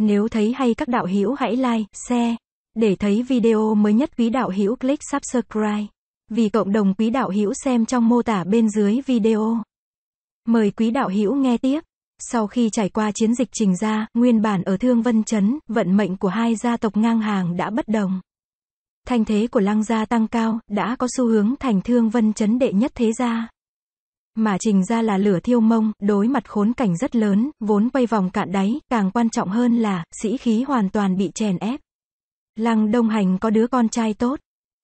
Nếu thấy hay các đạo hữu hãy like, share. Để thấy video mới nhất quý đạo hữu click subscribe. Vì cộng đồng quý đạo hữu xem trong mô tả bên dưới video. Mời quý đạo hữu nghe tiếp. Sau khi trải qua chiến dịch trình ra, nguyên bản ở Thương Vân Chấn, vận mệnh của hai gia tộc ngang hàng đã bất đồng. thanh thế của Lăng gia tăng cao, đã có xu hướng thành Thương Vân Chấn đệ nhất thế gia mà trình ra là lửa thiêu mông, đối mặt khốn cảnh rất lớn, vốn quay vòng cạn đáy, càng quan trọng hơn là, sĩ khí hoàn toàn bị chèn ép. Lăng Đông Hành có đứa con trai tốt.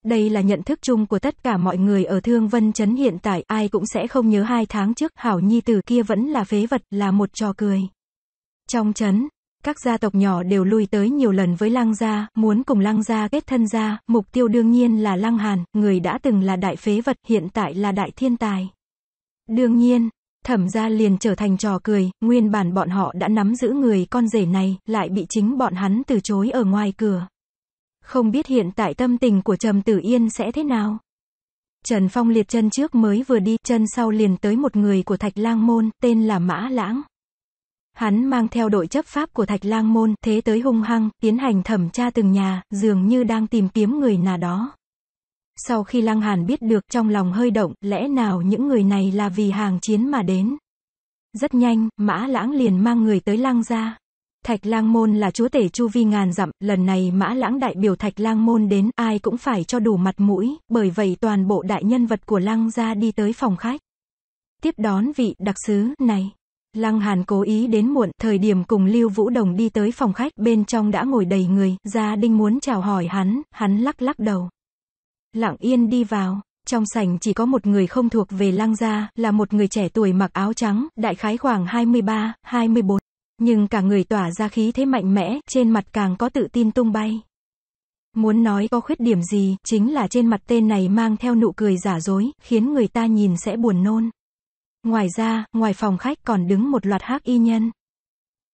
Đây là nhận thức chung của tất cả mọi người ở Thương Vân Chấn hiện tại, ai cũng sẽ không nhớ hai tháng trước, Hảo Nhi Tử kia vẫn là phế vật, là một trò cười. Trong chấn, các gia tộc nhỏ đều lui tới nhiều lần với Lăng Gia, muốn cùng Lăng Gia kết thân gia, mục tiêu đương nhiên là Lăng Hàn, người đã từng là đại phế vật, hiện tại là đại thiên tài. Đương nhiên, thẩm gia liền trở thành trò cười, nguyên bản bọn họ đã nắm giữ người con rể này, lại bị chính bọn hắn từ chối ở ngoài cửa. Không biết hiện tại tâm tình của Trầm Tử Yên sẽ thế nào? Trần Phong liệt chân trước mới vừa đi, chân sau liền tới một người của Thạch Lang Môn, tên là Mã Lãng. Hắn mang theo đội chấp pháp của Thạch Lang Môn, thế tới hung hăng, tiến hành thẩm tra từng nhà, dường như đang tìm kiếm người nào đó. Sau khi Lăng Hàn biết được trong lòng hơi động, lẽ nào những người này là vì hàng chiến mà đến. Rất nhanh, Mã Lãng liền mang người tới Lăng ra. Thạch Lang Môn là chúa tể chu vi ngàn dặm, lần này Mã Lãng đại biểu Thạch Lang Môn đến, ai cũng phải cho đủ mặt mũi, bởi vậy toàn bộ đại nhân vật của Lăng ra đi tới phòng khách. Tiếp đón vị đặc sứ này. Lăng Hàn cố ý đến muộn, thời điểm cùng Lưu Vũ Đồng đi tới phòng khách, bên trong đã ngồi đầy người, gia đình muốn chào hỏi hắn, hắn lắc lắc đầu lặng yên đi vào. Trong sảnh chỉ có một người không thuộc về lăng gia, là một người trẻ tuổi mặc áo trắng, đại khái khoảng 23, 24. Nhưng cả người tỏa ra khí thế mạnh mẽ, trên mặt càng có tự tin tung bay. Muốn nói có khuyết điểm gì, chính là trên mặt tên này mang theo nụ cười giả dối, khiến người ta nhìn sẽ buồn nôn. Ngoài ra, ngoài phòng khách còn đứng một loạt hắc y nhân.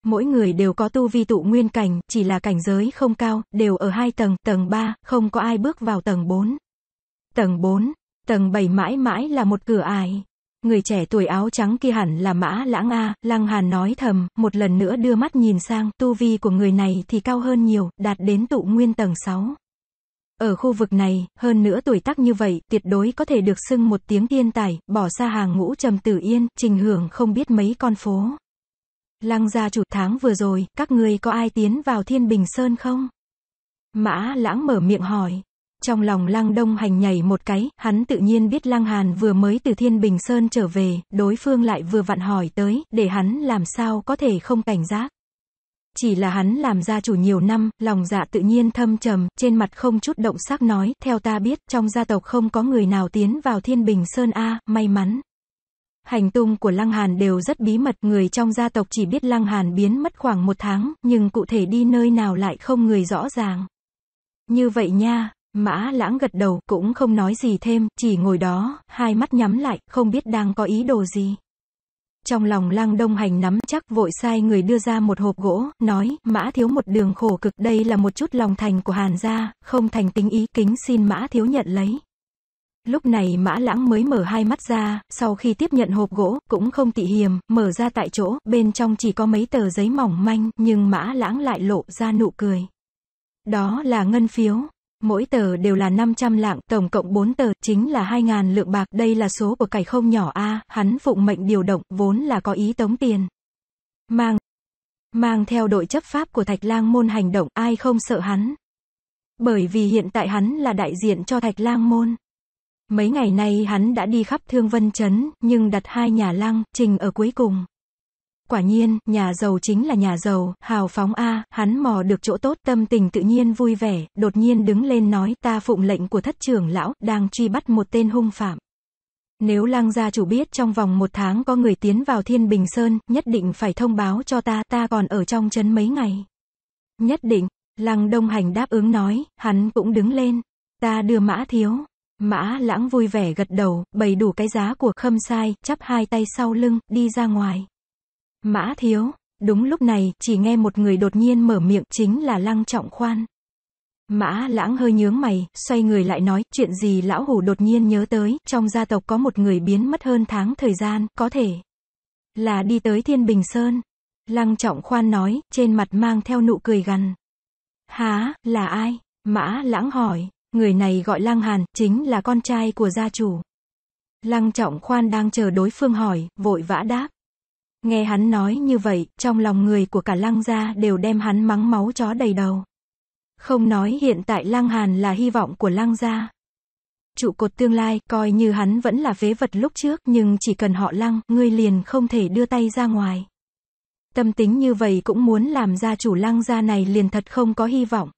Mỗi người đều có tu vi tụ nguyên cảnh, chỉ là cảnh giới không cao, đều ở hai tầng, tầng 3, không có ai bước vào tầng 4. Tầng 4, tầng 7 mãi mãi là một cửa ải. Người trẻ tuổi áo trắng kia hẳn là mã lãng A, lăng hàn nói thầm, một lần nữa đưa mắt nhìn sang, tu vi của người này thì cao hơn nhiều, đạt đến tụ nguyên tầng 6. Ở khu vực này, hơn nữa tuổi tác như vậy, tuyệt đối có thể được xưng một tiếng thiên tài, bỏ xa hàng ngũ trầm tử yên, trình hưởng không biết mấy con phố. Lăng gia chủ tháng vừa rồi, các người có ai tiến vào thiên bình sơn không? Mã lãng mở miệng hỏi. Trong lòng Lăng Đông Hành nhảy một cái, hắn tự nhiên biết Lăng Hàn vừa mới từ Thiên Bình Sơn trở về, đối phương lại vừa vặn hỏi tới, để hắn làm sao có thể không cảnh giác. Chỉ là hắn làm gia chủ nhiều năm, lòng dạ tự nhiên thâm trầm, trên mặt không chút động sắc nói, theo ta biết, trong gia tộc không có người nào tiến vào Thiên Bình Sơn A, may mắn. Hành tung của Lăng Hàn đều rất bí mật, người trong gia tộc chỉ biết Lăng Hàn biến mất khoảng một tháng, nhưng cụ thể đi nơi nào lại không người rõ ràng. Như vậy nha, Mã lãng gật đầu, cũng không nói gì thêm, chỉ ngồi đó, hai mắt nhắm lại, không biết đang có ý đồ gì. Trong lòng lang đông hành nắm chắc vội sai người đưa ra một hộp gỗ, nói, mã thiếu một đường khổ cực đây là một chút lòng thành của hàn gia, không thành tính ý kính xin mã thiếu nhận lấy. Lúc này mã lãng mới mở hai mắt ra, sau khi tiếp nhận hộp gỗ, cũng không tị hiềm, mở ra tại chỗ, bên trong chỉ có mấy tờ giấy mỏng manh, nhưng mã lãng lại lộ ra nụ cười. Đó là ngân phiếu, mỗi tờ đều là 500 lạng, tổng cộng 4 tờ, chính là 2.000 lượng bạc, đây là số của cải không nhỏ a hắn phụng mệnh điều động, vốn là có ý tống tiền. Mang, mang theo đội chấp pháp của Thạch Lang Môn hành động, ai không sợ hắn. Bởi vì hiện tại hắn là đại diện cho Thạch Lang Môn. Mấy ngày nay hắn đã đi khắp Thương Vân chấn nhưng đặt hai nhà lang, trình ở cuối cùng. Quả nhiên, nhà giàu chính là nhà giàu, hào phóng a, hắn mò được chỗ tốt, tâm tình tự nhiên vui vẻ, đột nhiên đứng lên nói, ta phụng lệnh của thất trưởng lão, đang truy bắt một tên hung phạm. Nếu lang gia chủ biết trong vòng một tháng có người tiến vào Thiên Bình Sơn, nhất định phải thông báo cho ta, ta còn ở trong chân mấy ngày. Nhất định, lăng đông hành đáp ứng nói, hắn cũng đứng lên, ta đưa mã thiếu. Mã lãng vui vẻ gật đầu, bày đủ cái giá của khâm sai, chắp hai tay sau lưng, đi ra ngoài. Mã thiếu, đúng lúc này, chỉ nghe một người đột nhiên mở miệng chính là Lăng Trọng Khoan. Mã lãng hơi nhướng mày, xoay người lại nói, chuyện gì lão hủ đột nhiên nhớ tới, trong gia tộc có một người biến mất hơn tháng thời gian, có thể là đi tới Thiên Bình Sơn. Lăng trọng khoan nói, trên mặt mang theo nụ cười gằn. Há, là ai? Mã lãng hỏi, người này gọi Lăng Hàn, chính là con trai của gia chủ. Lăng trọng khoan đang chờ đối phương hỏi, vội vã đáp. Nghe hắn nói như vậy, trong lòng người của cả lăng gia đều đem hắn mắng máu chó đầy đầu. Không nói hiện tại lăng hàn là hy vọng của lăng gia. Trụ cột tương lai, coi như hắn vẫn là phế vật lúc trước, nhưng chỉ cần họ lăng, ngươi liền không thể đưa tay ra ngoài. Tâm tính như vậy cũng muốn làm ra chủ lăng gia này liền thật không có hy vọng.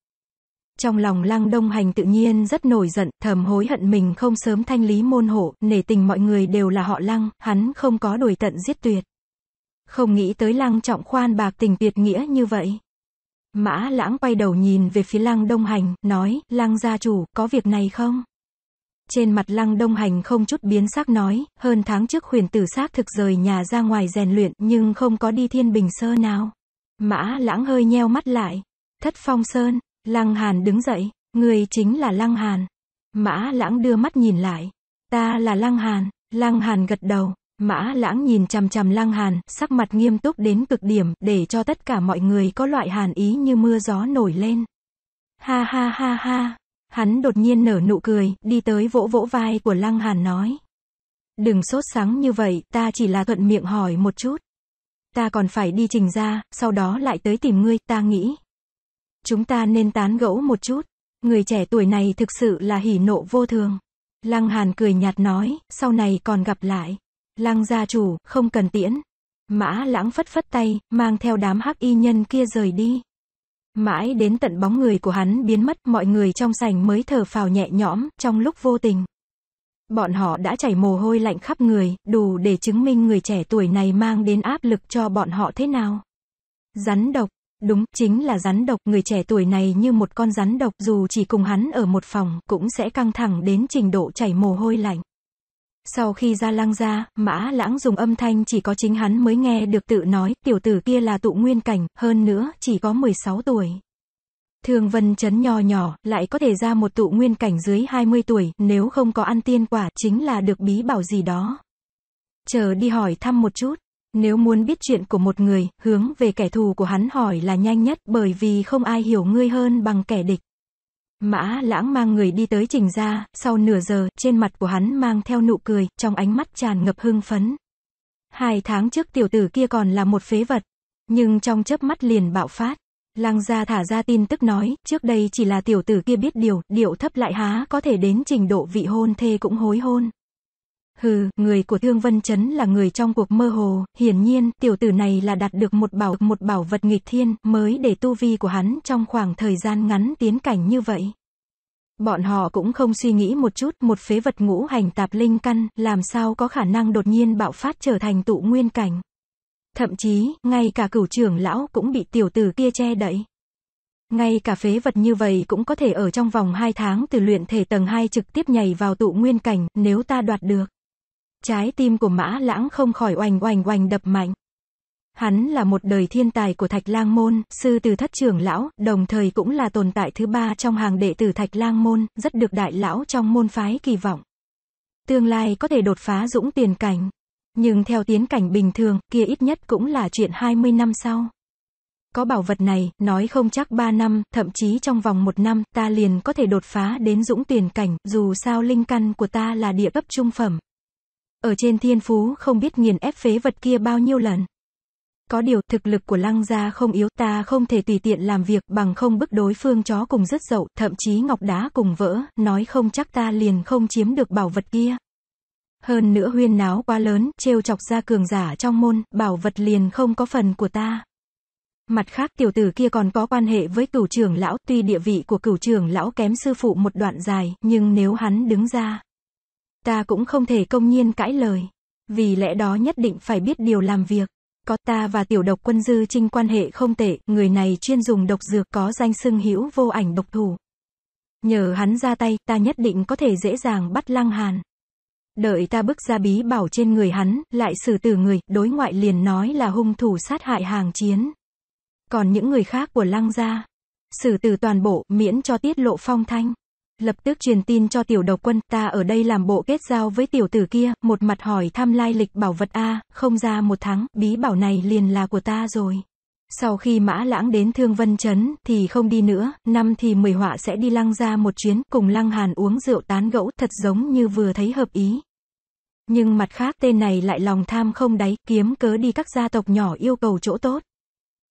Trong lòng lăng đông hành tự nhiên rất nổi giận, thầm hối hận mình không sớm thanh lý môn hộ, nể tình mọi người đều là họ lăng, hắn không có đuổi tận giết tuyệt. Không nghĩ tới lăng trọng khoan bạc tình tuyệt nghĩa như vậy. Mã lãng quay đầu nhìn về phía lăng đông hành, nói, lăng gia chủ, có việc này không? Trên mặt lăng đông hành không chút biến sắc nói, hơn tháng trước huyền tử xác thực rời nhà ra ngoài rèn luyện, nhưng không có đi thiên bình sơ nào. Mã lãng hơi nheo mắt lại. Thất phong sơn, lăng hàn đứng dậy, người chính là lăng hàn. Mã lãng đưa mắt nhìn lại. Ta là lăng hàn, lăng hàn gật đầu. Mã lãng nhìn chằm chằm lăng hàn, sắc mặt nghiêm túc đến cực điểm, để cho tất cả mọi người có loại hàn ý như mưa gió nổi lên. Ha ha ha ha. Hắn đột nhiên nở nụ cười, đi tới vỗ vỗ vai của lăng hàn nói. Đừng sốt sắng như vậy, ta chỉ là thuận miệng hỏi một chút. Ta còn phải đi trình ra, sau đó lại tới tìm ngươi, ta nghĩ. Chúng ta nên tán gẫu một chút. Người trẻ tuổi này thực sự là hỉ nộ vô thường. Lăng Hàn cười nhạt nói, sau này còn gặp lại. Lăng gia chủ, không cần tiễn. Mã lãng phất phất tay, mang theo đám hắc y nhân kia rời đi. Mãi đến tận bóng người của hắn biến mất, mọi người trong sảnh mới thở phào nhẹ nhõm, trong lúc vô tình. Bọn họ đã chảy mồ hôi lạnh khắp người, đủ để chứng minh người trẻ tuổi này mang đến áp lực cho bọn họ thế nào. Rắn độc, đúng, chính là rắn độc, người trẻ tuổi này như một con rắn độc, dù chỉ cùng hắn ở một phòng, cũng sẽ căng thẳng đến trình độ chảy mồ hôi lạnh. Sau khi ra lăng ra, mã lãng dùng âm thanh chỉ có chính hắn mới nghe được tự nói, tiểu tử kia là tụ nguyên cảnh, hơn nữa, chỉ có 16 tuổi. Thường vân chấn nho nhỏ, lại có thể ra một tụ nguyên cảnh dưới 20 tuổi, nếu không có ăn tiên quả, chính là được bí bảo gì đó. Chờ đi hỏi thăm một chút. Nếu muốn biết chuyện của một người, hướng về kẻ thù của hắn hỏi là nhanh nhất bởi vì không ai hiểu ngươi hơn bằng kẻ địch. Mã lãng mang người đi tới trình ra, sau nửa giờ, trên mặt của hắn mang theo nụ cười, trong ánh mắt tràn ngập hưng phấn. Hai tháng trước tiểu tử kia còn là một phế vật, nhưng trong chớp mắt liền bạo phát. Lăng gia thả ra tin tức nói, trước đây chỉ là tiểu tử kia biết điều, điệu thấp lại há có thể đến trình độ vị hôn thê cũng hối hôn. Hừ, người của Thương Vân Chấn là người trong cuộc mơ hồ, hiển nhiên, tiểu tử này là đạt được một bảo, một bảo vật nghịch thiên, mới để tu vi của hắn trong khoảng thời gian ngắn tiến cảnh như vậy. Bọn họ cũng không suy nghĩ một chút, một phế vật ngũ hành tạp linh căn, làm sao có khả năng đột nhiên bạo phát trở thành tụ nguyên cảnh. Thậm chí, ngay cả cửu trưởng lão cũng bị tiểu tử kia che đậy. Ngay cả phế vật như vậy cũng có thể ở trong vòng 2 tháng từ luyện thể tầng 2 trực tiếp nhảy vào tụ nguyên cảnh, nếu ta đoạt được. Trái tim của Mã Lãng không khỏi oành oành oành đập mạnh. Hắn là một đời thiên tài của Thạch Lang Môn, sư từ thất trưởng lão, đồng thời cũng là tồn tại thứ ba trong hàng đệ tử Thạch Lang Môn, rất được đại lão trong môn phái kỳ vọng. Tương lai có thể đột phá dũng tiền cảnh. Nhưng theo tiến cảnh bình thường, kia ít nhất cũng là chuyện 20 năm sau. Có bảo vật này, nói không chắc 3 năm, thậm chí trong vòng 1 năm, ta liền có thể đột phá đến dũng tiền cảnh, dù sao linh căn của ta là địa cấp trung phẩm. Ở trên thiên phú không biết nghiền ép phế vật kia bao nhiêu lần. Có điều, thực lực của lăng gia không yếu ta không thể tùy tiện làm việc bằng không bức đối phương chó cùng rất dậu, thậm chí ngọc đá cùng vỡ, nói không chắc ta liền không chiếm được bảo vật kia. Hơn nữa huyên náo quá lớn, trêu chọc ra cường giả trong môn, bảo vật liền không có phần của ta. Mặt khác tiểu tử kia còn có quan hệ với cửu trưởng lão, tuy địa vị của cửu trưởng lão kém sư phụ một đoạn dài, nhưng nếu hắn đứng ra, Ta cũng không thể công nhiên cãi lời. Vì lẽ đó nhất định phải biết điều làm việc. Có ta và tiểu độc quân dư trinh quan hệ không tệ, người này chuyên dùng độc dược có danh xưng hữu vô ảnh độc thủ. Nhờ hắn ra tay, ta nhất định có thể dễ dàng bắt lăng hàn. Đợi ta bước ra bí bảo trên người hắn, lại xử tử người, đối ngoại liền nói là hung thủ sát hại hàng chiến. Còn những người khác của lăng gia, xử tử toàn bộ, miễn cho tiết lộ phong thanh lập tức truyền tin cho tiểu độc quân, ta ở đây làm bộ kết giao với tiểu tử kia, một mặt hỏi thăm lai lịch bảo vật A, không ra một tháng, bí bảo này liền là của ta rồi. Sau khi mã lãng đến Thương Vân chấn thì không đi nữa, năm thì mười họa sẽ đi lăng ra một chuyến, cùng lăng hàn uống rượu tán gẫu, thật giống như vừa thấy hợp ý. Nhưng mặt khác tên này lại lòng tham không đáy, kiếm cớ đi các gia tộc nhỏ yêu cầu chỗ tốt.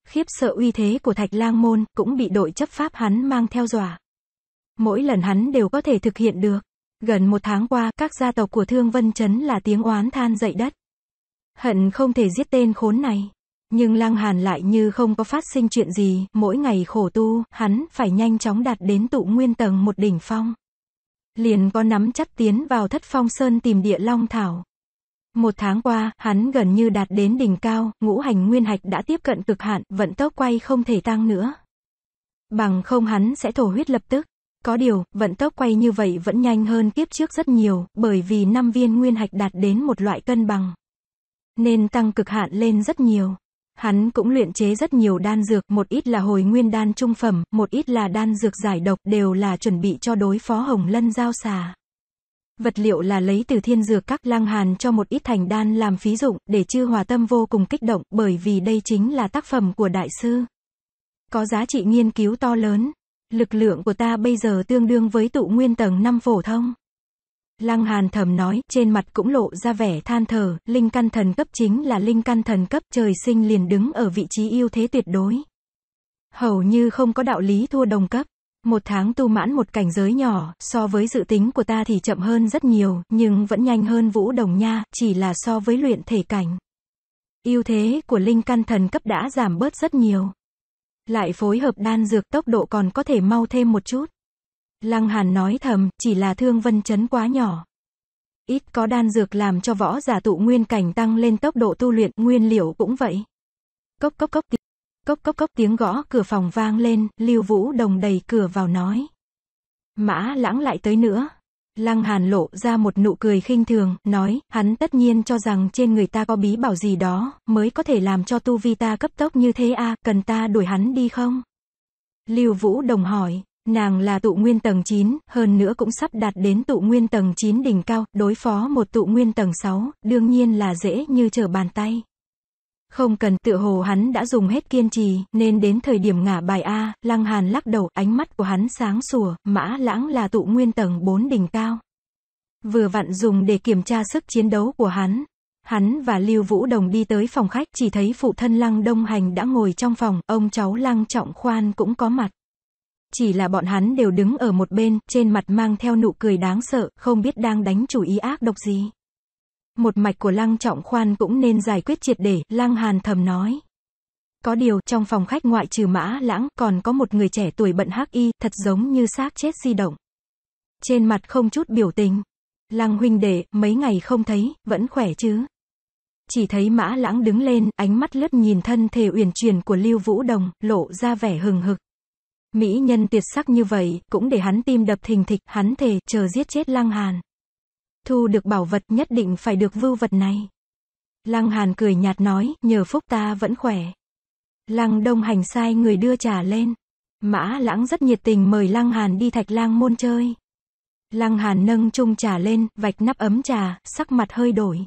Khiếp sợ uy thế của thạch lang môn, cũng bị đội chấp pháp hắn mang theo dọa Mỗi lần hắn đều có thể thực hiện được. Gần một tháng qua, các gia tộc của Thương Vân Chấn là tiếng oán than dậy đất. Hận không thể giết tên khốn này. Nhưng Lăng Hàn lại như không có phát sinh chuyện gì, mỗi ngày khổ tu, hắn phải nhanh chóng đạt đến tụ nguyên tầng một đỉnh phong. Liền có nắm chắc tiến vào thất phong sơn tìm địa long thảo. Một tháng qua, hắn gần như đạt đến đỉnh cao, ngũ hành nguyên hạch đã tiếp cận cực hạn, vận tốc quay không thể tăng nữa. Bằng không hắn sẽ thổ huyết lập tức. Có điều, vận tốc quay như vậy vẫn nhanh hơn kiếp trước rất nhiều, bởi vì năm viên nguyên hạch đạt đến một loại cân bằng. Nên tăng cực hạn lên rất nhiều. Hắn cũng luyện chế rất nhiều đan dược, một ít là hồi nguyên đan trung phẩm, một ít là đan dược giải độc, đều là chuẩn bị cho đối phó hồng lân giao xà. Vật liệu là lấy từ thiên dược các lang hàn cho một ít thành đan làm phí dụng, để chư hòa tâm vô cùng kích động, bởi vì đây chính là tác phẩm của đại sư. Có giá trị nghiên cứu to lớn, Lực lượng của ta bây giờ tương đương với tụ nguyên tầng 5 phổ thông. Lăng Hàn thầm nói, trên mặt cũng lộ ra vẻ than thở, linh căn thần cấp chính là linh căn thần cấp trời sinh liền đứng ở vị trí ưu thế tuyệt đối. Hầu như không có đạo lý thua đồng cấp. Một tháng tu mãn một cảnh giới nhỏ, so với dự tính của ta thì chậm hơn rất nhiều, nhưng vẫn nhanh hơn vũ đồng nha, chỉ là so với luyện thể cảnh. ưu thế của linh căn thần cấp đã giảm bớt rất nhiều lại phối hợp đan dược tốc độ còn có thể mau thêm một chút. Lăng Hàn nói thầm, chỉ là thương vân chấn quá nhỏ. Ít có đan dược làm cho võ giả tụ nguyên cảnh tăng lên tốc độ tu luyện, nguyên liệu cũng vậy. Cốc cốc cốc cốc cốc cốc tiếng gõ cửa phòng vang lên, Lưu Vũ Đồng đầy cửa vào nói. Mã lãng lại tới nữa. Lăng Hàn lộ ra một nụ cười khinh thường, nói, hắn tất nhiên cho rằng trên người ta có bí bảo gì đó, mới có thể làm cho tu vi ta cấp tốc như thế a à, cần ta đuổi hắn đi không? Lưu Vũ Đồng hỏi, nàng là tụ nguyên tầng 9, hơn nữa cũng sắp đạt đến tụ nguyên tầng 9 đỉnh cao, đối phó một tụ nguyên tầng 6, đương nhiên là dễ như trở bàn tay. Không cần tự hồ hắn đã dùng hết kiên trì, nên đến thời điểm ngả bài A, Lăng Hàn lắc đầu, ánh mắt của hắn sáng sủa, mã lãng là tụ nguyên tầng 4 đỉnh cao. Vừa vặn dùng để kiểm tra sức chiến đấu của hắn. Hắn và Lưu Vũ Đồng đi tới phòng khách, chỉ thấy phụ thân Lăng Đông Hành đã ngồi trong phòng, ông cháu Lăng Trọng Khoan cũng có mặt. Chỉ là bọn hắn đều đứng ở một bên, trên mặt mang theo nụ cười đáng sợ, không biết đang đánh chủ ý ác độc gì một mạch của Lăng Trọng Khoan cũng nên giải quyết triệt để, Lăng Hàn thầm nói. Có điều, trong phòng khách ngoại trừ mã lãng, còn có một người trẻ tuổi bận hắc y, thật giống như xác chết di động. Trên mặt không chút biểu tình. Lăng huynh đệ, mấy ngày không thấy, vẫn khỏe chứ. Chỉ thấy mã lãng đứng lên, ánh mắt lướt nhìn thân thể uyển chuyển của Lưu Vũ Đồng, lộ ra vẻ hừng hực. Mỹ nhân tuyệt sắc như vậy, cũng để hắn tim đập thình thịch, hắn thề, chờ giết chết Lăng Hàn thu được bảo vật nhất định phải được vưu vật này. Lăng Hàn cười nhạt nói, nhờ phúc ta vẫn khỏe. Lăng Đông Hành sai người đưa trà lên. Mã Lãng rất nhiệt tình mời Lăng Hàn đi Thạch Lang môn chơi. Lăng Hàn nâng chung trà lên, vạch nắp ấm trà, sắc mặt hơi đổi.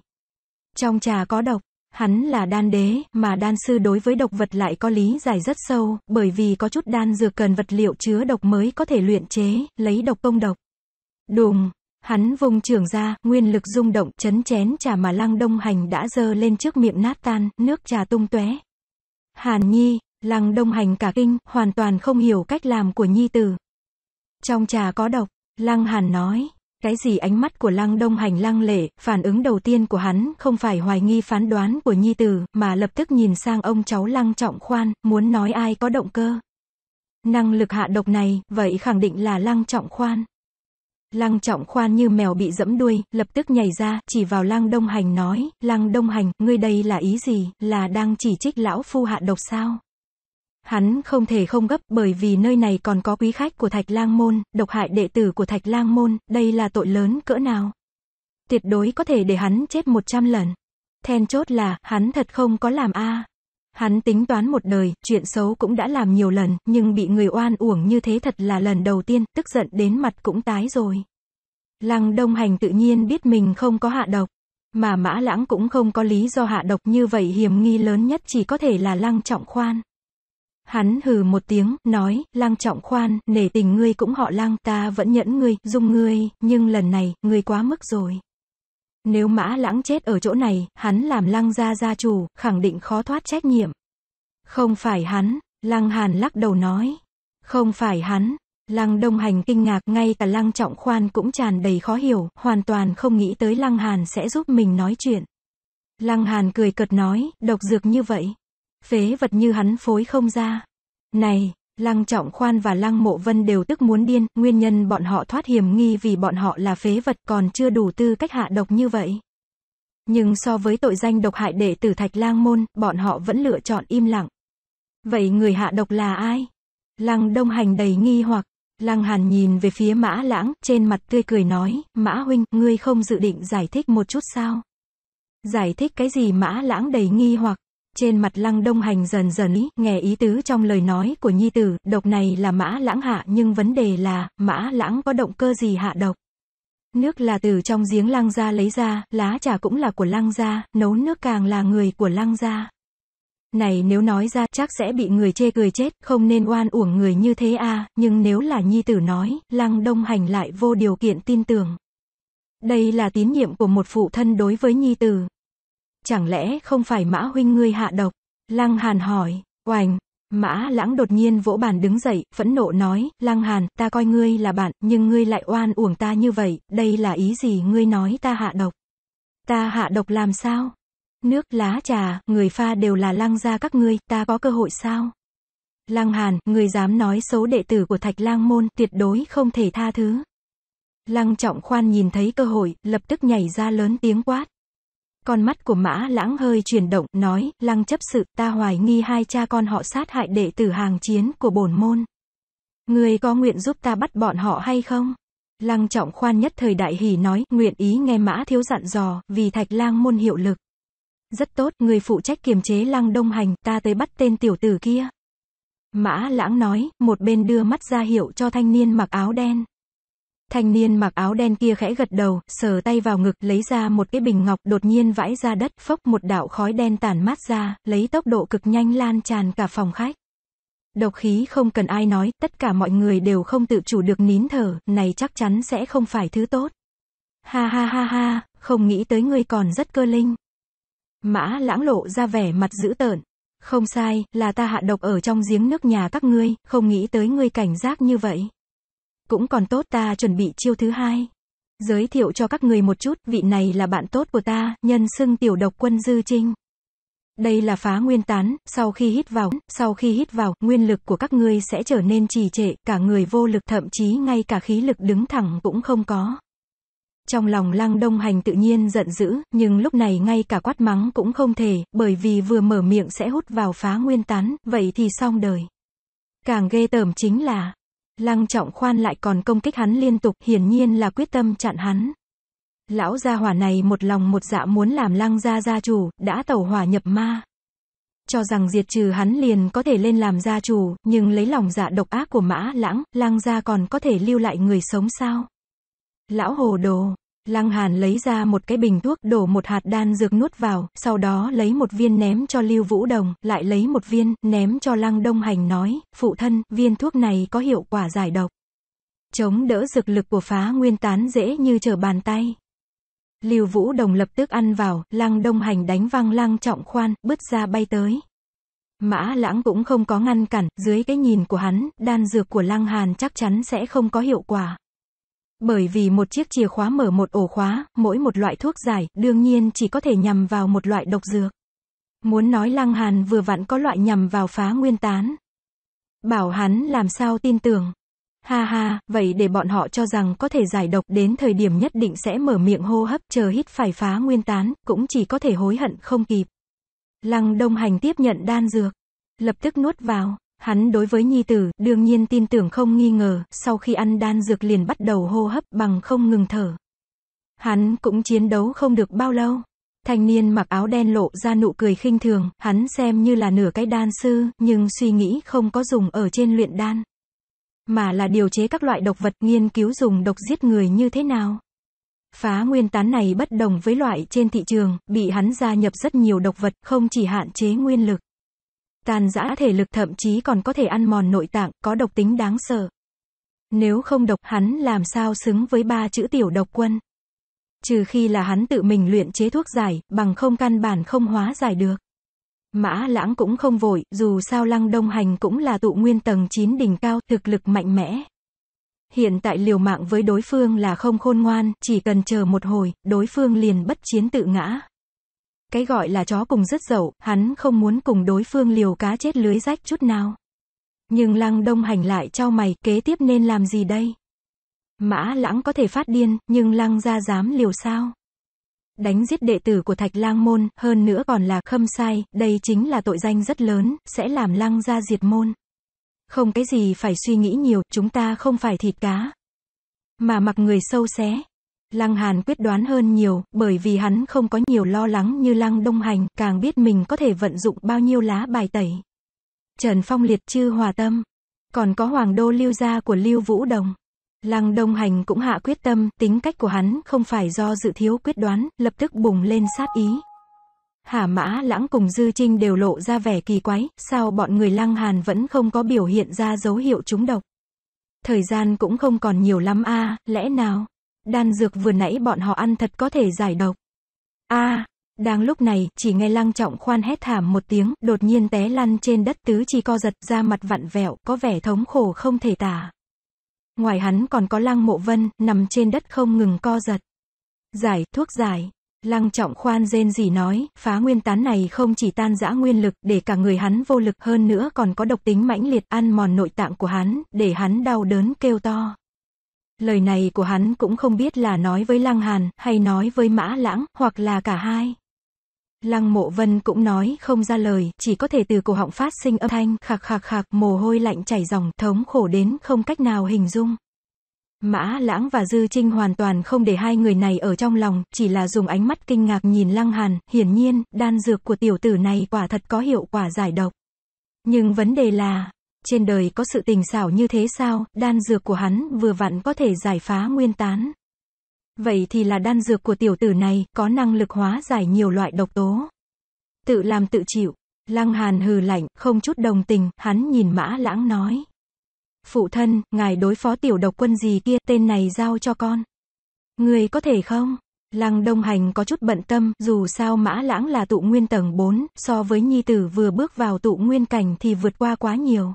Trong trà có độc, hắn là đan đế, mà đan sư đối với độc vật lại có lý giải rất sâu, bởi vì có chút đan dược cần vật liệu chứa độc mới có thể luyện chế, lấy độc công độc. Đùng, Hắn vùng trường ra, nguyên lực rung động, chấn chén trà mà lăng đông hành đã dơ lên trước miệng nát tan, nước trà tung tóe. Hàn Nhi, lăng đông hành cả kinh, hoàn toàn không hiểu cách làm của Nhi tử. Trong trà có độc, lăng hàn nói. Cái gì ánh mắt của lăng đông hành lăng lệ, phản ứng đầu tiên của hắn không phải hoài nghi phán đoán của Nhi tử, mà lập tức nhìn sang ông cháu lăng trọng khoan, muốn nói ai có động cơ. Năng lực hạ độc này, vậy khẳng định là lăng trọng khoan. Lăng trọng khoan như mèo bị dẫm đuôi, lập tức nhảy ra, chỉ vào lăng đông hành nói, lăng đông hành, ngươi đây là ý gì, là đang chỉ trích lão phu hạ độc sao? Hắn không thể không gấp bởi vì nơi này còn có quý khách của Thạch Lang Môn, độc hại đệ tử của Thạch Lang Môn, đây là tội lớn cỡ nào. Tuyệt đối có thể để hắn chết 100 lần. Then chốt là, hắn thật không có làm a à. Hắn tính toán một đời, chuyện xấu cũng đã làm nhiều lần, nhưng bị người oan uổng như thế thật là lần đầu tiên, tức giận đến mặt cũng tái rồi. Lăng Đông Hành tự nhiên biết mình không có hạ độc, mà Mã Lãng cũng không có lý do hạ độc như vậy hiểm nghi lớn nhất chỉ có thể là Lăng Trọng Khoan. Hắn hừ một tiếng, nói, Lăng Trọng Khoan, nể tình ngươi cũng họ Lăng, ta vẫn nhẫn ngươi, dung ngươi, nhưng lần này, ngươi quá mức rồi. Nếu mã lãng chết ở chỗ này, hắn làm lăng gia gia chủ, khẳng định khó thoát trách nhiệm. Không phải hắn, lăng hàn lắc đầu nói. Không phải hắn, lăng đông hành kinh ngạc, ngay cả lăng trọng khoan cũng tràn đầy khó hiểu, hoàn toàn không nghĩ tới lăng hàn sẽ giúp mình nói chuyện. Lăng hàn cười cợt nói, độc dược như vậy. Phế vật như hắn phối không ra. Này, Lăng Trọng Khoan và Lăng Mộ Vân đều tức muốn điên, nguyên nhân bọn họ thoát hiểm nghi vì bọn họ là phế vật còn chưa đủ tư cách hạ độc như vậy. Nhưng so với tội danh độc hại đệ tử Thạch Lang Môn, bọn họ vẫn lựa chọn im lặng. Vậy người hạ độc là ai? Lăng Đông Hành đầy nghi hoặc, Lăng Hàn nhìn về phía Mã Lãng, trên mặt tươi cười nói, Mã Huynh, ngươi không dự định giải thích một chút sao? Giải thích cái gì Mã Lãng đầy nghi hoặc, trên mặt lăng đông hành dần dần ý, nghe ý tứ trong lời nói của nhi tử, độc này là mã lãng hạ nhưng vấn đề là, mã lãng có động cơ gì hạ độc. Nước là từ trong giếng lăng gia lấy ra, lá trà cũng là của lăng gia, nấu nước càng là người của lăng gia. Này nếu nói ra chắc sẽ bị người chê cười chết, không nên oan uổng người như thế a à, nhưng nếu là nhi tử nói, lăng đông hành lại vô điều kiện tin tưởng. Đây là tín nhiệm của một phụ thân đối với nhi tử. Chẳng lẽ không phải Mã huynh ngươi hạ độc? Lăng Hàn hỏi, oành. Mã lãng đột nhiên vỗ bàn đứng dậy, phẫn nộ nói, Lăng Hàn, ta coi ngươi là bạn, nhưng ngươi lại oan uổng ta như vậy, đây là ý gì ngươi nói ta hạ độc? Ta hạ độc làm sao? Nước, lá trà, người pha đều là lăng gia các ngươi, ta có cơ hội sao? Lăng Hàn, người dám nói xấu đệ tử của Thạch Lang Môn, tuyệt đối không thể tha thứ. Lăng Trọng Khoan nhìn thấy cơ hội, lập tức nhảy ra lớn tiếng quát. Con mắt của mã lãng hơi chuyển động, nói, lăng chấp sự, ta hoài nghi hai cha con họ sát hại đệ tử hàng chiến của bổn môn. Người có nguyện giúp ta bắt bọn họ hay không? Lăng trọng khoan nhất thời đại hỉ nói, nguyện ý nghe mã thiếu dặn dò, vì thạch lang môn hiệu lực. Rất tốt, người phụ trách kiềm chế lăng đông hành, ta tới bắt tên tiểu tử kia. Mã lãng nói, một bên đưa mắt ra hiệu cho thanh niên mặc áo đen. Thanh niên mặc áo đen kia khẽ gật đầu, sờ tay vào ngực, lấy ra một cái bình ngọc, đột nhiên vãi ra đất, phốc một đạo khói đen tản mát ra, lấy tốc độ cực nhanh lan tràn cả phòng khách. Độc khí không cần ai nói, tất cả mọi người đều không tự chủ được nín thở, này chắc chắn sẽ không phải thứ tốt. Ha ha ha ha, không nghĩ tới ngươi còn rất cơ linh. Mã lãng lộ ra vẻ mặt dữ tợn. Không sai, là ta hạ độc ở trong giếng nước nhà các ngươi, không nghĩ tới ngươi cảnh giác như vậy. Cũng còn tốt ta chuẩn bị chiêu thứ hai. Giới thiệu cho các người một chút, vị này là bạn tốt của ta, nhân xưng tiểu độc quân Dư Trinh. Đây là phá nguyên tán, sau khi hít vào, sau khi hít vào, nguyên lực của các ngươi sẽ trở nên trì trệ, cả người vô lực thậm chí ngay cả khí lực đứng thẳng cũng không có. Trong lòng lăng đông hành tự nhiên giận dữ, nhưng lúc này ngay cả quát mắng cũng không thể, bởi vì vừa mở miệng sẽ hút vào phá nguyên tán, vậy thì xong đời. Càng ghê tởm chính là, Lăng trọng khoan lại còn công kích hắn liên tục, hiển nhiên là quyết tâm chặn hắn. Lão gia hỏa này một lòng một dạ muốn làm lăng gia gia chủ, đã tẩu hỏa nhập ma. Cho rằng diệt trừ hắn liền có thể lên làm gia chủ, nhưng lấy lòng dạ độc ác của mã lãng, lăng gia còn có thể lưu lại người sống sao? Lão hồ đồ, Lăng Hàn lấy ra một cái bình thuốc, đổ một hạt đan dược nuốt vào, sau đó lấy một viên ném cho Lưu Vũ Đồng, lại lấy một viên, ném cho Lăng Đông Hành nói, phụ thân, viên thuốc này có hiệu quả giải độc. Chống đỡ dược lực của phá nguyên tán dễ như trở bàn tay. Lưu Vũ Đồng lập tức ăn vào, Lăng Đông Hành đánh văng Lăng Trọng Khoan, bứt ra bay tới. Mã Lãng cũng không có ngăn cản, dưới cái nhìn của hắn, đan dược của Lăng Hàn chắc chắn sẽ không có hiệu quả. Bởi vì một chiếc chìa khóa mở một ổ khóa, mỗi một loại thuốc giải, đương nhiên chỉ có thể nhằm vào một loại độc dược. Muốn nói Lăng Hàn vừa vặn có loại nhằm vào phá nguyên tán. Bảo hắn làm sao tin tưởng. Ha ha, vậy để bọn họ cho rằng có thể giải độc đến thời điểm nhất định sẽ mở miệng hô hấp chờ hít phải phá nguyên tán, cũng chỉ có thể hối hận không kịp. Lăng Đông Hành tiếp nhận đan dược, lập tức nuốt vào. Hắn đối với nhi tử, đương nhiên tin tưởng không nghi ngờ, sau khi ăn đan dược liền bắt đầu hô hấp bằng không ngừng thở. Hắn cũng chiến đấu không được bao lâu. Thanh niên mặc áo đen lộ ra nụ cười khinh thường, hắn xem như là nửa cái đan sư, nhưng suy nghĩ không có dùng ở trên luyện đan. Mà là điều chế các loại độc vật nghiên cứu dùng độc giết người như thế nào. Phá nguyên tán này bất đồng với loại trên thị trường, bị hắn gia nhập rất nhiều độc vật, không chỉ hạn chế nguyên lực tàn giã thể lực thậm chí còn có thể ăn mòn nội tạng, có độc tính đáng sợ. Nếu không độc hắn làm sao xứng với ba chữ tiểu độc quân. Trừ khi là hắn tự mình luyện chế thuốc giải, bằng không căn bản không hóa giải được. Mã lãng cũng không vội, dù sao lăng đông hành cũng là tụ nguyên tầng 9 đỉnh cao, thực lực mạnh mẽ. Hiện tại liều mạng với đối phương là không khôn ngoan, chỉ cần chờ một hồi, đối phương liền bất chiến tự ngã. Cái gọi là chó cùng rất dậu, hắn không muốn cùng đối phương liều cá chết lưới rách chút nào. Nhưng lăng đông hành lại trao mày, kế tiếp nên làm gì đây? Mã lãng có thể phát điên, nhưng lăng ra dám liều sao? Đánh giết đệ tử của thạch lang môn, hơn nữa còn là khâm sai, đây chính là tội danh rất lớn, sẽ làm lăng ra diệt môn. Không cái gì phải suy nghĩ nhiều, chúng ta không phải thịt cá. Mà mặc người sâu xé, Lăng Hàn quyết đoán hơn nhiều, bởi vì hắn không có nhiều lo lắng như Lăng Đông Hành, càng biết mình có thể vận dụng bao nhiêu lá bài tẩy. Trần Phong liệt chư hòa tâm. Còn có Hoàng Đô Lưu Gia của Lưu Vũ Đồng. Lăng Đông Hành cũng hạ quyết tâm, tính cách của hắn không phải do dự thiếu quyết đoán, lập tức bùng lên sát ý. Hà Mã Lãng cùng Dư Trinh đều lộ ra vẻ kỳ quái, sao bọn người Lăng Hàn vẫn không có biểu hiện ra dấu hiệu trúng độc. Thời gian cũng không còn nhiều lắm a, à, lẽ nào? Đan dược vừa nãy bọn họ ăn thật có thể giải độc. a à, đang lúc này, chỉ nghe lăng trọng khoan hét thảm một tiếng, đột nhiên té lăn trên đất tứ chi co giật, ra mặt vặn vẹo, có vẻ thống khổ không thể tả. Ngoài hắn còn có lăng mộ vân, nằm trên đất không ngừng co giật. Giải, thuốc giải. Lăng trọng khoan rên gì nói, phá nguyên tán này không chỉ tan dã nguyên lực, để cả người hắn vô lực hơn nữa còn có độc tính mãnh liệt ăn mòn nội tạng của hắn, để hắn đau đớn kêu to. Lời này của hắn cũng không biết là nói với Lăng Hàn, hay nói với Mã Lãng, hoặc là cả hai. Lăng Mộ Vân cũng nói không ra lời, chỉ có thể từ cổ họng phát sinh âm thanh khạc khạc khạc, mồ hôi lạnh chảy ròng, thống khổ đến không cách nào hình dung. Mã Lãng và Dư Trinh hoàn toàn không để hai người này ở trong lòng, chỉ là dùng ánh mắt kinh ngạc nhìn Lăng Hàn, hiển nhiên, đan dược của tiểu tử này quả thật có hiệu quả giải độc. Nhưng vấn đề là, trên đời có sự tình xảo như thế sao, đan dược của hắn vừa vặn có thể giải phá nguyên tán. Vậy thì là đan dược của tiểu tử này, có năng lực hóa giải nhiều loại độc tố. Tự làm tự chịu. Lăng Hàn hừ lạnh, không chút đồng tình, hắn nhìn mã lãng nói. Phụ thân, ngài đối phó tiểu độc quân gì kia, tên này giao cho con. Người có thể không? Lăng Đông Hành có chút bận tâm, dù sao mã lãng là tụ nguyên tầng 4, so với nhi tử vừa bước vào tụ nguyên cảnh thì vượt qua quá nhiều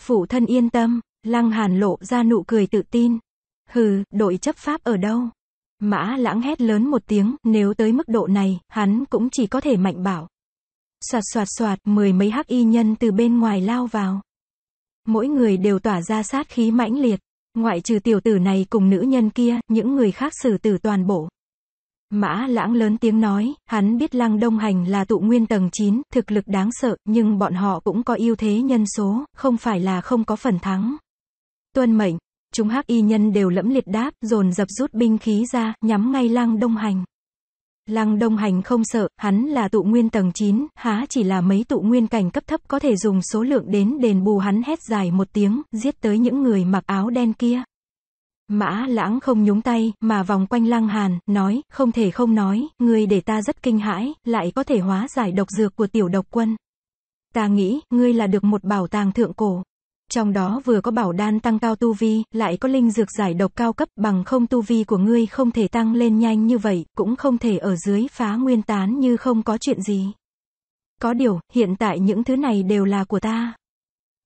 phụ thân yên tâm, lăng hàn lộ ra nụ cười tự tin. Hừ, đội chấp pháp ở đâu? Mã lãng hét lớn một tiếng, nếu tới mức độ này, hắn cũng chỉ có thể mạnh bảo. Soạt soạt soạt, mười mấy hắc y nhân từ bên ngoài lao vào. Mỗi người đều tỏa ra sát khí mãnh liệt. Ngoại trừ tiểu tử này cùng nữ nhân kia, những người khác xử tử toàn bộ. Mã lãng lớn tiếng nói, hắn biết lăng đông hành là tụ nguyên tầng 9, thực lực đáng sợ, nhưng bọn họ cũng có ưu thế nhân số, không phải là không có phần thắng. Tuân mệnh, chúng hắc y nhân đều lẫm liệt đáp, dồn dập rút binh khí ra, nhắm ngay lăng đông hành. Lăng Đông Hành không sợ, hắn là tụ nguyên tầng 9, há chỉ là mấy tụ nguyên cảnh cấp thấp có thể dùng số lượng đến đền bù hắn hét dài một tiếng, giết tới những người mặc áo đen kia. Mã lãng không nhúng tay, mà vòng quanh lăng hàn, nói, không thể không nói, ngươi để ta rất kinh hãi, lại có thể hóa giải độc dược của tiểu độc quân. Ta nghĩ, ngươi là được một bảo tàng thượng cổ. Trong đó vừa có bảo đan tăng cao tu vi, lại có linh dược giải độc cao cấp bằng không tu vi của ngươi không thể tăng lên nhanh như vậy, cũng không thể ở dưới phá nguyên tán như không có chuyện gì. Có điều, hiện tại những thứ này đều là của ta.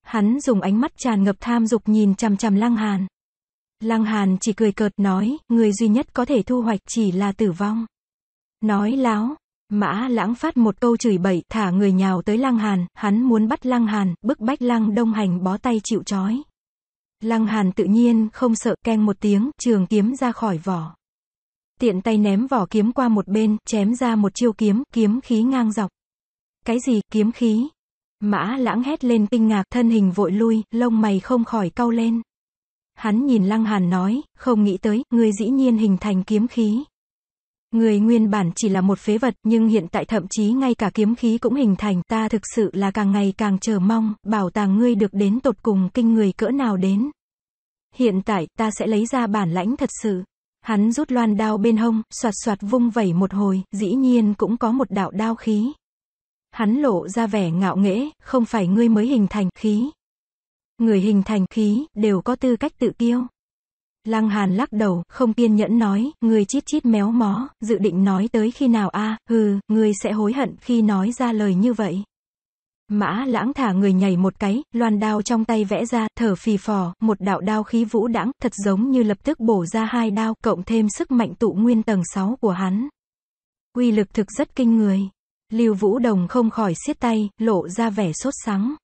Hắn dùng ánh mắt tràn ngập tham dục nhìn chằm chằm lăng hàn. Lăng Hàn chỉ cười cợt nói, người duy nhất có thể thu hoạch chỉ là tử vong. Nói láo, Mã lãng phát một câu chửi bậy, thả người nhào tới Lăng Hàn, hắn muốn bắt Lăng Hàn, bức bách Lăng Đông Hành bó tay chịu trói. Lăng Hàn tự nhiên không sợ, keng một tiếng, trường kiếm ra khỏi vỏ. Tiện tay ném vỏ kiếm qua một bên, chém ra một chiêu kiếm, kiếm khí ngang dọc. Cái gì, kiếm khí? Mã lãng hét lên kinh ngạc, thân hình vội lui, lông mày không khỏi cau lên. Hắn nhìn Lăng Hàn nói, không nghĩ tới, ngươi dĩ nhiên hình thành kiếm khí. Người nguyên bản chỉ là một phế vật, nhưng hiện tại thậm chí ngay cả kiếm khí cũng hình thành, ta thực sự là càng ngày càng chờ mong, bảo tàng ngươi được đến tột cùng kinh người cỡ nào đến. Hiện tại, ta sẽ lấy ra bản lãnh thật sự. Hắn rút loan đao bên hông, soạt soạt vung vẩy một hồi, dĩ nhiên cũng có một đạo đao khí. Hắn lộ ra vẻ ngạo nghễ, không phải ngươi mới hình thành khí, người hình thành khí đều có tư cách tự kiêu. Lăng Hàn lắc đầu, không kiên nhẫn nói, người chít chít méo mó, dự định nói tới khi nào a, à, hừ, người sẽ hối hận khi nói ra lời như vậy. Mã lãng thả người nhảy một cái, loan đao trong tay vẽ ra, thở phì phò, một đạo đao khí vũ đãng, thật giống như lập tức bổ ra hai đao, cộng thêm sức mạnh tụ nguyên tầng 6 của hắn. Quy lực thực rất kinh người. Lưu Vũ Đồng không khỏi siết tay, lộ ra vẻ sốt sắng.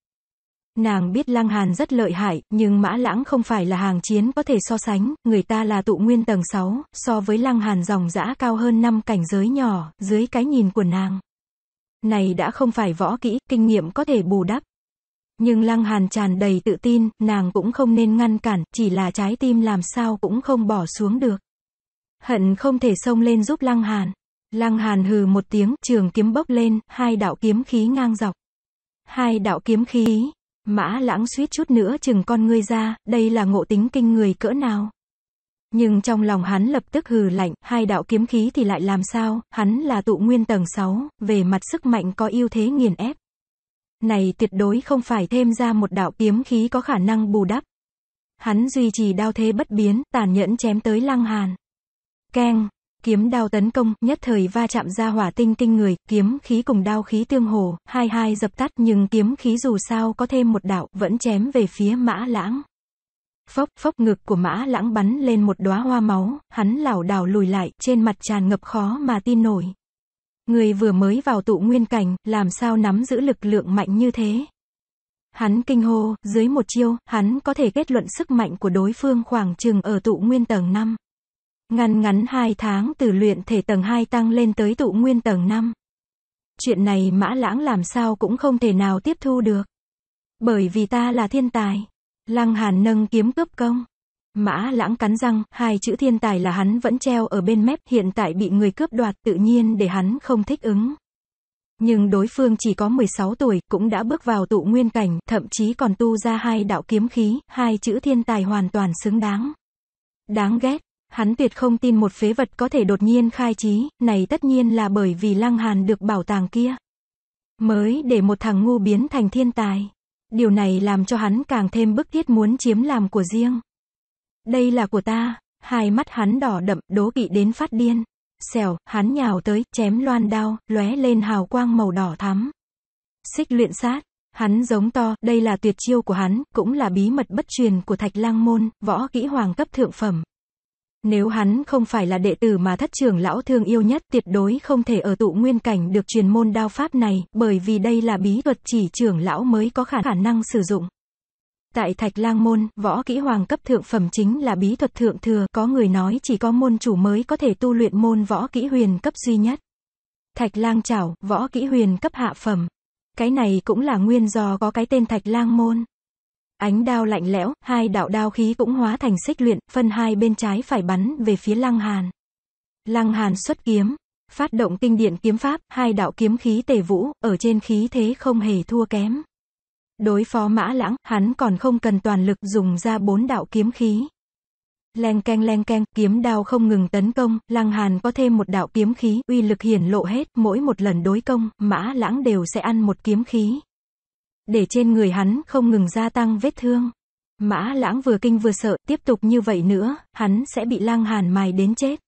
Nàng biết Lăng Hàn rất lợi hại, nhưng Mã Lãng không phải là hàng chiến có thể so sánh, người ta là tụ nguyên tầng 6, so với Lăng Hàn dòng dã cao hơn 5 cảnh giới nhỏ, dưới cái nhìn của nàng. Này đã không phải võ kỹ, kinh nghiệm có thể bù đắp. Nhưng Lăng Hàn tràn đầy tự tin, nàng cũng không nên ngăn cản, chỉ là trái tim làm sao cũng không bỏ xuống được. Hận không thể xông lên giúp Lăng Hàn. Lăng Hàn hừ một tiếng, trường kiếm bốc lên, hai đạo kiếm khí ngang dọc. Hai đạo kiếm khí, Mã lãng suýt chút nữa chừng con ngươi ra, đây là ngộ tính kinh người cỡ nào. Nhưng trong lòng hắn lập tức hừ lạnh, hai đạo kiếm khí thì lại làm sao, hắn là tụ nguyên tầng 6, về mặt sức mạnh có ưu thế nghiền ép. Này tuyệt đối không phải thêm ra một đạo kiếm khí có khả năng bù đắp. Hắn duy trì đao thế bất biến, tàn nhẫn chém tới lăng hàn. Keng, kiếm đao tấn công, nhất thời va chạm ra hỏa tinh kinh người, kiếm khí cùng đao khí tương hồ, hai hai dập tắt nhưng kiếm khí dù sao có thêm một đạo, vẫn chém về phía mã lãng. Phốc, phốc ngực của mã lãng bắn lên một đóa hoa máu, hắn lảo đảo lùi lại, trên mặt tràn ngập khó mà tin nổi. Người vừa mới vào tụ nguyên cảnh, làm sao nắm giữ lực lượng mạnh như thế? Hắn kinh hô, dưới một chiêu, hắn có thể kết luận sức mạnh của đối phương khoảng chừng ở tụ nguyên tầng 5. Ngăn ngắn 2 tháng từ luyện thể tầng 2 tăng lên tới tụ nguyên tầng 5. Chuyện này mã lãng làm sao cũng không thể nào tiếp thu được. Bởi vì ta là thiên tài. Lăng hàn nâng kiếm cướp công. Mã lãng cắn răng, hai chữ thiên tài là hắn vẫn treo ở bên mép hiện tại bị người cướp đoạt tự nhiên để hắn không thích ứng. Nhưng đối phương chỉ có 16 tuổi, cũng đã bước vào tụ nguyên cảnh, thậm chí còn tu ra hai đạo kiếm khí, hai chữ thiên tài hoàn toàn xứng đáng. Đáng ghét, Hắn tuyệt không tin một phế vật có thể đột nhiên khai trí, này tất nhiên là bởi vì Lăng Hàn được bảo tàng kia. Mới để một thằng ngu biến thành thiên tài. Điều này làm cho hắn càng thêm bức thiết muốn chiếm làm của riêng. Đây là của ta, hai mắt hắn đỏ đậm, đố kỵ đến phát điên. Xèo, hắn nhào tới, chém loan đao, lóe lên hào quang màu đỏ thắm. Xích luyện sát, hắn giống to, đây là tuyệt chiêu của hắn, cũng là bí mật bất truyền của thạch lang môn, võ kỹ hoàng cấp thượng phẩm. Nếu hắn không phải là đệ tử mà thất trưởng lão thương yêu nhất tuyệt đối không thể ở tụ nguyên cảnh được truyền môn đao pháp này, bởi vì đây là bí thuật chỉ trưởng lão mới có khả năng sử dụng. Tại Thạch Lang Môn, võ kỹ hoàng cấp thượng phẩm chính là bí thuật thượng thừa, có người nói chỉ có môn chủ mới có thể tu luyện môn võ kỹ huyền cấp duy nhất. Thạch Lang Chảo, võ kỹ huyền cấp hạ phẩm. Cái này cũng là nguyên do có cái tên Thạch Lang Môn. Ánh đao lạnh lẽo, hai đạo đao khí cũng hóa thành xích luyện, phân hai bên trái phải bắn về phía Lăng Hàn. Lăng Hàn xuất kiếm, phát động kinh điển kiếm pháp, hai đạo kiếm khí tề vũ, ở trên khí thế không hề thua kém. Đối phó mã lãng, hắn còn không cần toàn lực dùng ra bốn đạo kiếm khí. Leng keng leng keng, kiếm đao không ngừng tấn công, Lăng Hàn có thêm một đạo kiếm khí, uy lực hiển lộ hết, mỗi một lần đối công, mã lãng đều sẽ ăn một kiếm khí để trên người hắn không ngừng gia tăng vết thương. Mã lãng vừa kinh vừa sợ, tiếp tục như vậy nữa, hắn sẽ bị lang hàn mài đến chết.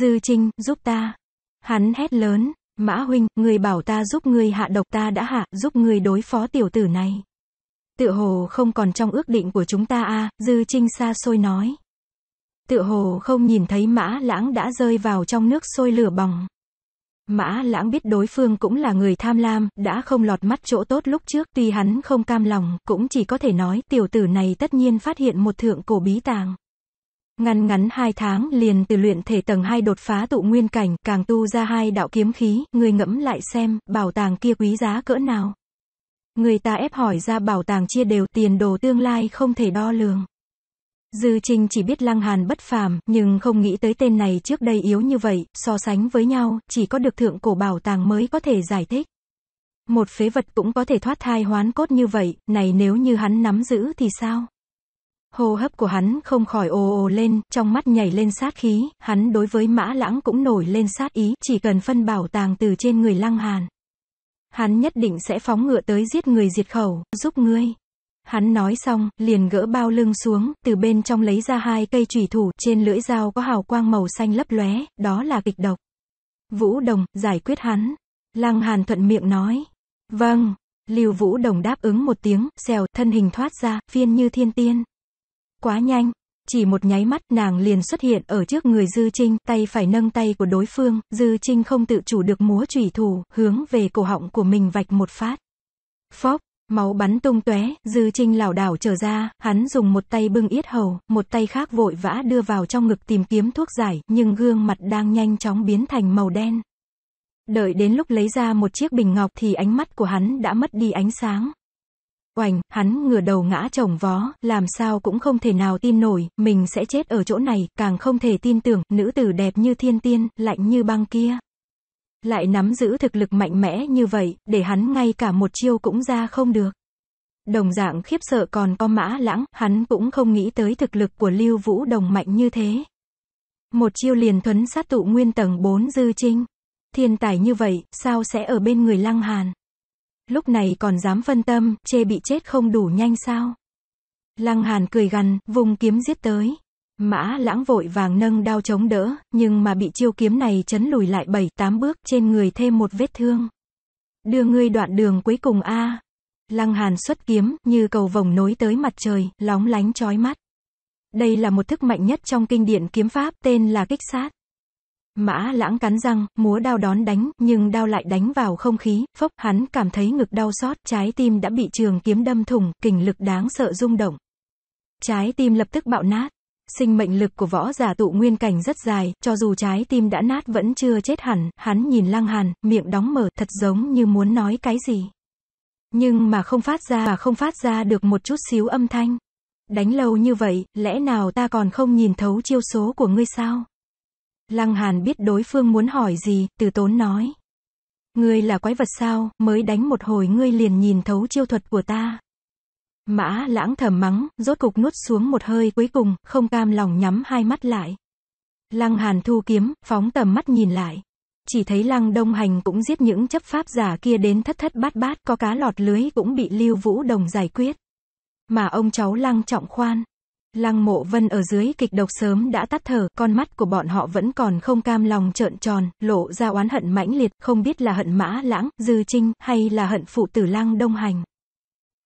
Dư Trinh, giúp ta. Hắn hét lớn, Mã Huynh, người bảo ta giúp người hạ độc ta đã hạ, giúp người đối phó tiểu tử này. Tựa hồ không còn trong ước định của chúng ta a à, Dư Trinh xa xôi nói. Tựa hồ không nhìn thấy mã lãng đã rơi vào trong nước sôi lửa bỏng. Mã lãng biết đối phương cũng là người tham lam, đã không lọt mắt chỗ tốt lúc trước, tuy hắn không cam lòng, cũng chỉ có thể nói tiểu tử này tất nhiên phát hiện một thượng cổ bí tàng. Ngăn ngắn hai tháng liền từ luyện thể tầng 2 đột phá tụ nguyên cảnh, càng tu ra hai đạo kiếm khí, người ngẫm lại xem, bảo tàng kia quý giá cỡ nào. Người ta ép hỏi ra bảo tàng chia đều tiền đồ tương lai không thể đo lường. Dư Trinh chỉ biết Lăng Hàn bất phàm, nhưng không nghĩ tới tên này trước đây yếu như vậy, so sánh với nhau, chỉ có được thượng cổ bảo tàng mới có thể giải thích. Một phế vật cũng có thể thoát thai hoán cốt như vậy, này nếu như hắn nắm giữ thì sao? Hô hấp của hắn không khỏi ồ ồ lên, trong mắt nhảy lên sát khí, hắn đối với mã lãng cũng nổi lên sát ý, chỉ cần phân bảo tàng từ trên người Lăng Hàn. Hắn nhất định sẽ phóng ngựa tới giết người diệt khẩu, giúp ngươi. Hắn nói xong, liền gỡ bao lưng xuống, từ bên trong lấy ra hai cây chủy thủ, trên lưỡi dao có hào quang màu xanh lấp lóe, đó là kịch độc. Vũ Đồng, giải quyết hắn. Lăng Hàn thuận miệng nói. Vâng. Lưu Vũ Đồng đáp ứng một tiếng, xèo, thân hình thoát ra, phiên như thiên tiên. Quá nhanh. Chỉ một nháy mắt, nàng liền xuất hiện ở trước người Dư Trinh, tay phải nâng tay của đối phương, Dư Trinh không tự chủ được múa chủy thủ, hướng về cổ họng của mình vạch một phát. phốc Máu bắn tung tóe, Dư Trinh lảo đảo trở ra, hắn dùng một tay bưng yết hầu, một tay khác vội vã đưa vào trong ngực tìm kiếm thuốc giải, nhưng gương mặt đang nhanh chóng biến thành màu đen. Đợi đến lúc lấy ra một chiếc bình ngọc thì ánh mắt của hắn đã mất đi ánh sáng. Oành, hắn ngửa đầu ngã chồng vó, làm sao cũng không thể nào tin nổi, mình sẽ chết ở chỗ này, càng không thể tin tưởng, nữ tử đẹp như thiên tiên, lạnh như băng kia. Lại nắm giữ thực lực mạnh mẽ như vậy, để hắn ngay cả một chiêu cũng ra không được. Đồng dạng khiếp sợ còn có mã lãng, hắn cũng không nghĩ tới thực lực của Lưu Vũ Đồng mạnh như thế. Một chiêu liền thuấn sát tụ nguyên tầng 4 dư trinh. Thiên tài như vậy, sao sẽ ở bên người lăng hàn? Lúc này còn dám phân tâm, chê bị chết không đủ nhanh sao? Lăng hàn cười gằn, vùng kiếm giết tới. Mã lãng vội vàng nâng đao chống đỡ, nhưng mà bị chiêu kiếm này chấn lùi lại 7-8 bước trên người thêm một vết thương. Đưa ngươi đoạn đường cuối cùng a à. Lăng hàn xuất kiếm, như cầu vồng nối tới mặt trời, lóng lánh chói mắt. Đây là một thức mạnh nhất trong kinh điển kiếm pháp, tên là kích sát. Mã lãng cắn răng, múa đao đón đánh, nhưng đao lại đánh vào không khí, phốc, hắn cảm thấy ngực đau xót, trái tim đã bị trường kiếm đâm thủng, kình lực đáng sợ rung động. Trái tim lập tức bạo nát. Sinh mệnh lực của võ giả tụ nguyên cảnh rất dài, cho dù trái tim đã nát vẫn chưa chết hẳn, hắn nhìn lăng hàn, miệng đóng mở, thật giống như muốn nói cái gì. Nhưng mà không phát ra, và không phát ra được một chút xíu âm thanh. Đánh lâu như vậy, lẽ nào ta còn không nhìn thấu chiêu số của ngươi sao? Lăng Hàn biết đối phương muốn hỏi gì, từ tốn nói. Ngươi là quái vật sao, mới đánh một hồi ngươi liền nhìn thấu chiêu thuật của ta. Mã lãng thầm mắng, rốt cục nuốt xuống một hơi, cuối cùng, không cam lòng nhắm hai mắt lại. Lăng hàn thu kiếm, phóng tầm mắt nhìn lại. Chỉ thấy lăng đông hành cũng giết những chấp pháp giả kia đến thất thất bát bát, có cá lọt lưới cũng bị lưu vũ đồng giải quyết. Mà ông cháu lăng trọng khoan. Lăng mộ vân ở dưới kịch độc sớm đã tắt thở, con mắt của bọn họ vẫn còn không cam lòng trợn tròn, lộ ra oán hận mãnh liệt, không biết là hận mã lãng, dư trinh, hay là hận phụ tử lăng đông hành.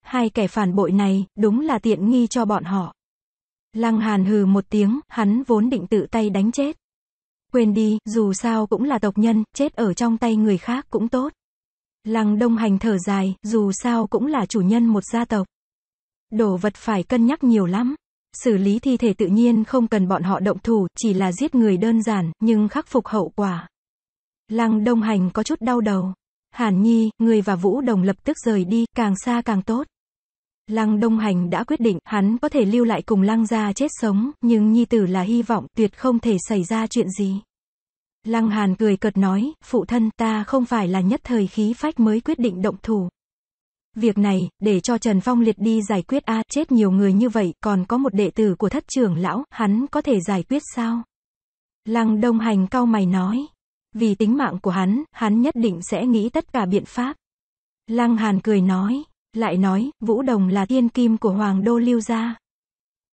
Hai kẻ phản bội này, đúng là tiện nghi cho bọn họ. Lăng Hàn hừ một tiếng, hắn vốn định tự tay đánh chết. Quên đi, dù sao cũng là tộc nhân, chết ở trong tay người khác cũng tốt. Lăng Đông Hành thở dài, dù sao cũng là chủ nhân một gia tộc. Đồ vật phải cân nhắc nhiều lắm. Xử lý thi thể tự nhiên không cần bọn họ động thủ, chỉ là giết người đơn giản, nhưng khắc phục hậu quả. Lăng Đông Hành có chút đau đầu. Hàn Nhi, người và Vũ Đồng lập tức rời đi, càng xa càng tốt. Lăng Đông Hành đã quyết định, hắn có thể lưu lại cùng Lăng gia chết sống, nhưng nhi tử là hy vọng, tuyệt không thể xảy ra chuyện gì. Lăng Hàn cười cợt nói, phụ thân ta không phải là nhất thời khí phách mới quyết định động thủ. Việc này, để cho Trần Phong liệt đi giải quyết a chết nhiều người như vậy, còn có một đệ tử của thất trưởng lão, hắn có thể giải quyết sao? Lăng Đông Hành cau mày nói. Vì tính mạng của hắn, hắn nhất định sẽ nghĩ tất cả biện pháp. Lăng Hàn cười nói. Lại nói, Vũ Đồng là thiên kim của Hoàng Đô Lưu Gia.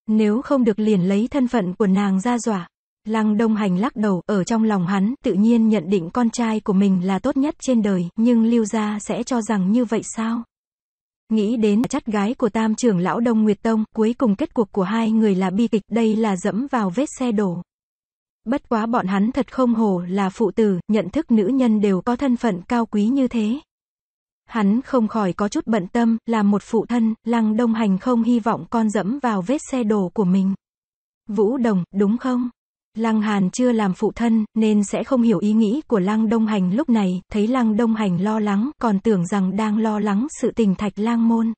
Nếu không được liền lấy thân phận của nàng ra dọa. Lăng Đông Hành lắc đầu, ở trong lòng hắn, tự nhiên nhận định con trai của mình là tốt nhất trên đời, nhưng Lưu Gia sẽ cho rằng như vậy sao? Nghĩ đến chất gái của tam trưởng lão Đông Nguyệt Tông, cuối cùng kết cuộc của hai người là bi kịch, đây là dẫm vào vết xe đổ. Bất quá bọn hắn thật không hồ là phụ tử, nhận thức nữ nhân đều có thân phận cao quý như thế. Hắn không khỏi có chút bận tâm, làm một phụ thân, Lăng Đông Hành không hy vọng con dẫm vào vết xe đổ của mình. Vũ Đồng, đúng không? Lăng Hàn chưa làm phụ thân, nên sẽ không hiểu ý nghĩ của Lăng Đông Hành lúc này, thấy Lăng Đông Hành lo lắng, còn tưởng rằng đang lo lắng sự tình thạch lang môn.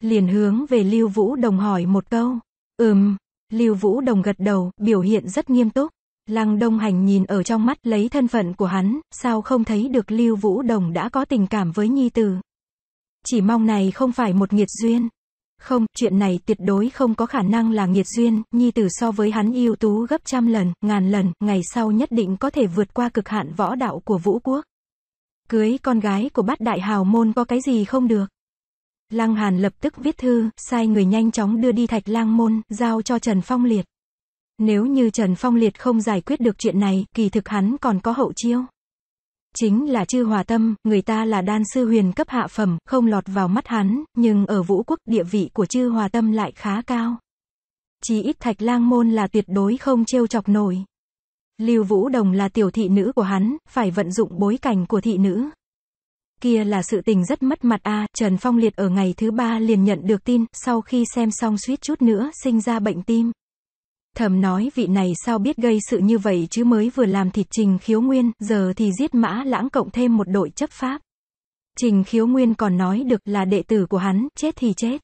Liền hướng về Lưu Vũ Đồng hỏi một câu. Ừm, Lưu Vũ Đồng gật đầu, biểu hiện rất nghiêm túc. Lăng Đông Hành nhìn ở trong mắt lấy thân phận của hắn, sao không thấy được Lưu Vũ Đồng đã có tình cảm với Nhi Tử. Chỉ mong này không phải một nghiệt duyên. Không, chuyện này tuyệt đối không có khả năng là nghiệt duyên, Nhi Tử so với hắn yêu tú gấp trăm lần, ngàn lần, ngày sau nhất định có thể vượt qua cực hạn võ đạo của Vũ Quốc. Cưới con gái của bát đại hào môn có cái gì không được. Lăng Hàn lập tức viết thư, sai người nhanh chóng đưa đi thạch lang môn, giao cho Trần Phong Liệt. Nếu như Trần Phong Liệt không giải quyết được chuyện này, kỳ thực hắn còn có hậu chiêu. Chính là chư hòa tâm, người ta là đan sư huyền cấp hạ phẩm, không lọt vào mắt hắn, nhưng ở vũ quốc địa vị của chư hòa tâm lại khá cao. Chỉ ít thạch lang môn là tuyệt đối không trêu chọc nổi. Lưu Vũ Đồng là tiểu thị nữ của hắn, phải vận dụng bối cảnh của thị nữ. Kia là sự tình rất mất mặt a Trần Phong Liệt ở ngày thứ ba liền nhận được tin, sau khi xem xong suýt chút nữa, sinh ra bệnh tim. Thầm nói vị này sao biết gây sự như vậy chứ mới vừa làm thịt Trình Khiếu Nguyên, giờ thì giết mã lãng cộng thêm một đội chấp pháp. Trình Khiếu Nguyên còn nói được là đệ tử của hắn, chết thì chết.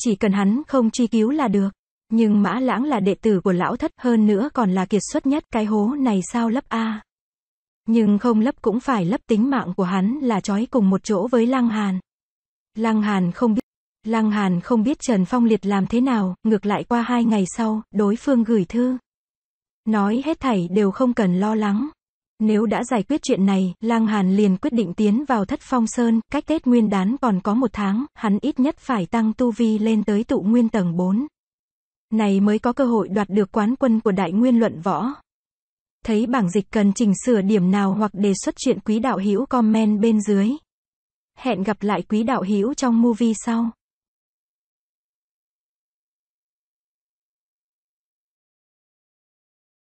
Chỉ cần hắn không truy cứu là được. Nhưng mã lãng là đệ tử của lão thất hơn nữa còn là kiệt xuất nhất, cái hố này sao lấp A. Nhưng không lấp cũng phải lấp tính mạng của hắn là trói cùng một chỗ với Lăng Hàn. Lăng Hàn không biết. Lăng Hàn không biết Trần Phong Liệt làm thế nào, ngược lại qua hai ngày sau, đối phương gửi thư. Nói hết thảy đều không cần lo lắng. Nếu đã giải quyết chuyện này, Lăng Hàn liền quyết định tiến vào thất phong sơn, cách Tết Nguyên đán còn có một tháng, hắn ít nhất phải tăng tu vi lên tới tụ nguyên tầng 4. Này mới có cơ hội đoạt được quán quân của đại nguyên luận võ. Thấy bảng dịch cần chỉnh sửa điểm nào hoặc đề xuất chuyện quý đạo hữu comment bên dưới. Hẹn gặp lại quý đạo hữu trong movie sau.